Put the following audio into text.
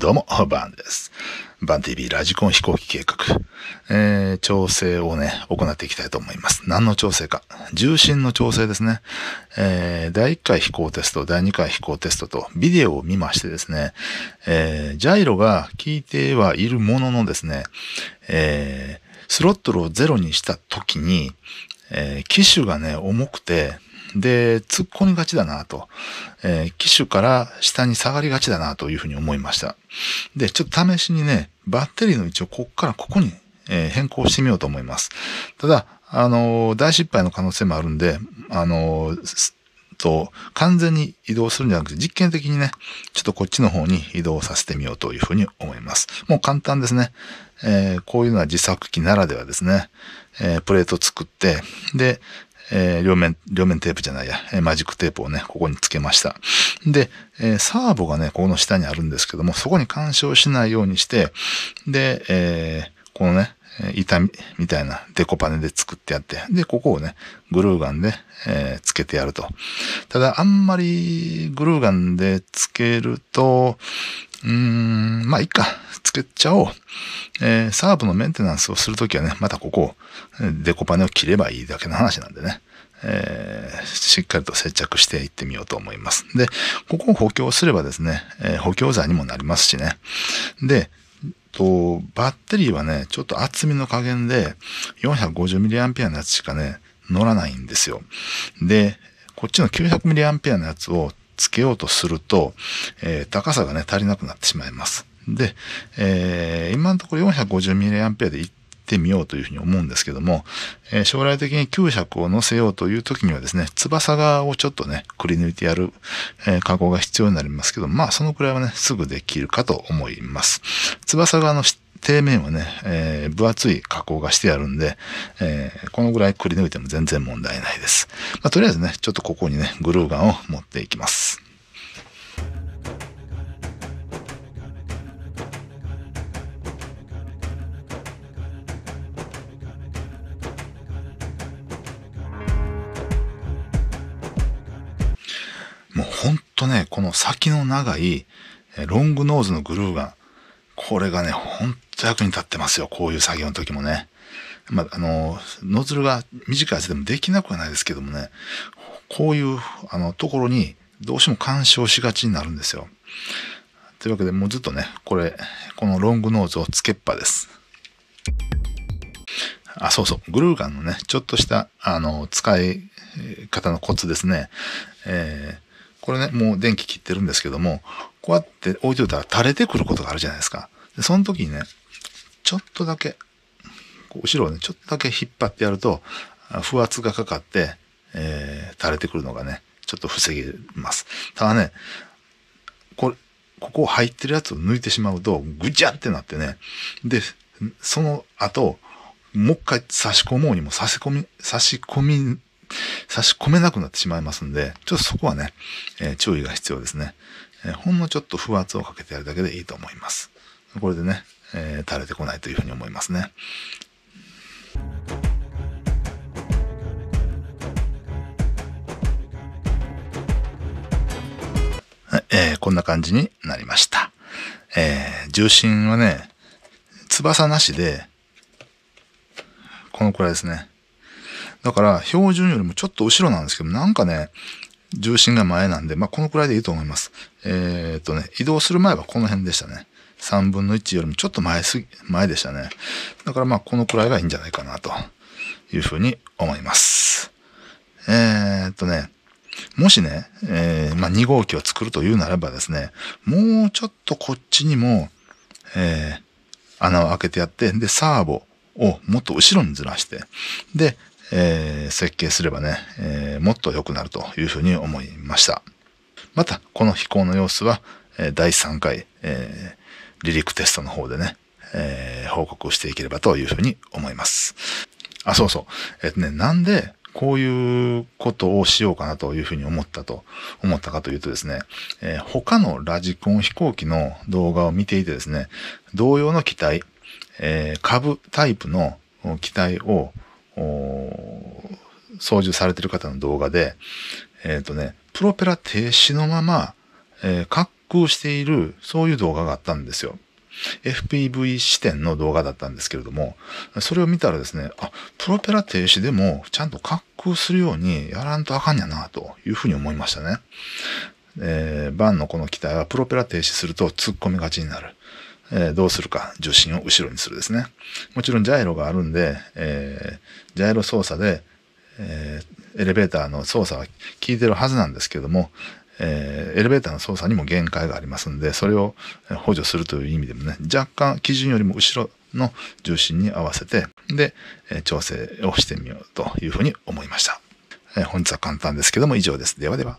どうも、バンです。バン TV ラジコン飛行機計画。えー、調整をね、行っていきたいと思います。何の調整か。重心の調整ですね。えー、第1回飛行テスト、第2回飛行テストとビデオを見ましてですね、えー、ジャイロが効いてはいるもののですね、えー、スロットルをゼロにした時に、えー、機種がね、重くて、で、突っ込みがちだなと、えー、機種から下に下がりがちだなというふうに思いました。で、ちょっと試しにね、バッテリーの位置をここからここに、えー、変更してみようと思います。ただ、あのー、大失敗の可能性もあるんで、あのー、と、完全に移動するんじゃなくて、実験的にね、ちょっとこっちの方に移動させてみようというふうに思います。もう簡単ですね。えー、こういうのは自作機ならではですね、えー、プレート作って、で、えー、両面、両面テープじゃないや、えー、マジックテープをね、ここにつけました。で、えー、サーボがね、ここの下にあるんですけども、そこに干渉しないようにして、で、えー、このね、板みたいなデコパネで作ってやって、で、ここをね、グルーガンで、えー、つけてやると。ただ、あんまりグルーガンでつけると、うーん、まあ、いっか。作っちゃおう。えー、サーブのメンテナンスをするときはね、またここを、デコパネを切ればいいだけの話なんでね。えー、しっかりと接着していってみようと思います。で、ここを補強すればですね、えー、補強剤にもなりますしね。で、と、バッテリーはね、ちょっと厚みの加減で 450mAh のやつしかね、乗らないんですよ。で、こっちの 900mAh のやつをつけようとすると、えー、高さがね、足りなくなってしまいます。で、えー、今のところ 450mAh でってみようというふうに思うんですけども、えー、将来的に9 0 0を乗せようという時にはですね、翼側をちょっとね、くり抜いてやる、えー、加工が必要になりますけど、まあそのくらいはね、すぐできるかと思います。翼側の底面はね、えー、分厚い加工がしてあるんで、えー、このぐらいくり抜いても全然問題ないです。まあ、とりあえずね、ちょっとここにね、グルーガンを持っていきます。とね、この先の長いロングノーズのグルーガン。これがね、ほんと役に立ってますよ。こういう作業の時もね。まあ、あの、ノズルが短いやつでもできなくはないですけどもね、こういう、あの、ところにどうしても干渉しがちになるんですよ。というわけでもうずっとね、これ、このロングノーズをつけっぱです。あ、そうそう、グルーガンのね、ちょっとした、あの、使い方のコツですね。えーこれね、もう電気切ってるんですけども、こうやって置いといたら垂れてくることがあるじゃないですか。で、その時にね、ちょっとだけ、後ろをね、ちょっとだけ引っ張ってやると、負圧がかかって、えー、垂れてくるのがね、ちょっと防げます。ただね、これ、ここ入ってるやつを抜いてしまうと、ぐちゃってなってね、で、その後、もう一回差し込もうにも差し込み、差し込み差し込めなくなってしまいますんで、ちょっとそこはね、えー、注意が必要ですね、えー、ほんのちょっと風圧をかけてやるだけでいいと思います。これでね、えー、垂れてこないというふうに思いますね。はい、えー、こんな感じになりました。えー、重心はね、翼なしで、このくらいですね。だから、標準よりもちょっと後ろなんですけど、なんかね、重心が前なんで、まあ、このくらいでいいと思います。えー、っとね、移動する前はこの辺でしたね。3分の1よりもちょっと前すぎ、前でしたね。だからまあ、このくらいがいいんじゃないかな、というふうに思います。えー、っとね、もしね、えー、まあ、2号機を作るというならばですね、もうちょっとこっちにも、えー、穴を開けてやって、で、サーボをもっと後ろにずらして、で、えー、設計すればね、えー、もっと良くなるというふうに思いました。また、この飛行の様子は、え第3回、え離陸テストの方でね、え報告していければというふうに思います。あ、そうそう。えっとね、なんで、こういうことをしようかなというふうに思ったと、思ったかというとですね、えー、他のラジコン飛行機の動画を見ていてですね、同様の機体、えー、株タイプの機体を操縦されてる方の動画で、えっ、ー、とね、プロペラ停止のまま、えー、滑空している、そういう動画があったんですよ。FPV 視点の動画だったんですけれども、それを見たらですね、あ、プロペラ停止でもちゃんと滑空するようにやらんとあかんやな、というふうに思いましたね。えー、バンのこの機体はプロペラ停止すると突っ込みがちになる。えー、どうするか、受信を後ろにするですね。もちろんジャイロがあるんで、えー、ジャイロ操作で、えー、エレベーターの操作は効いてるはずなんですけども、えエレベーターの操作にも限界がありますんで、それを補助するという意味でもね、若干基準よりも後ろの重心に合わせて、で、調整をしてみようというふうに思いました。え本日は簡単ですけども以上です。ではでは。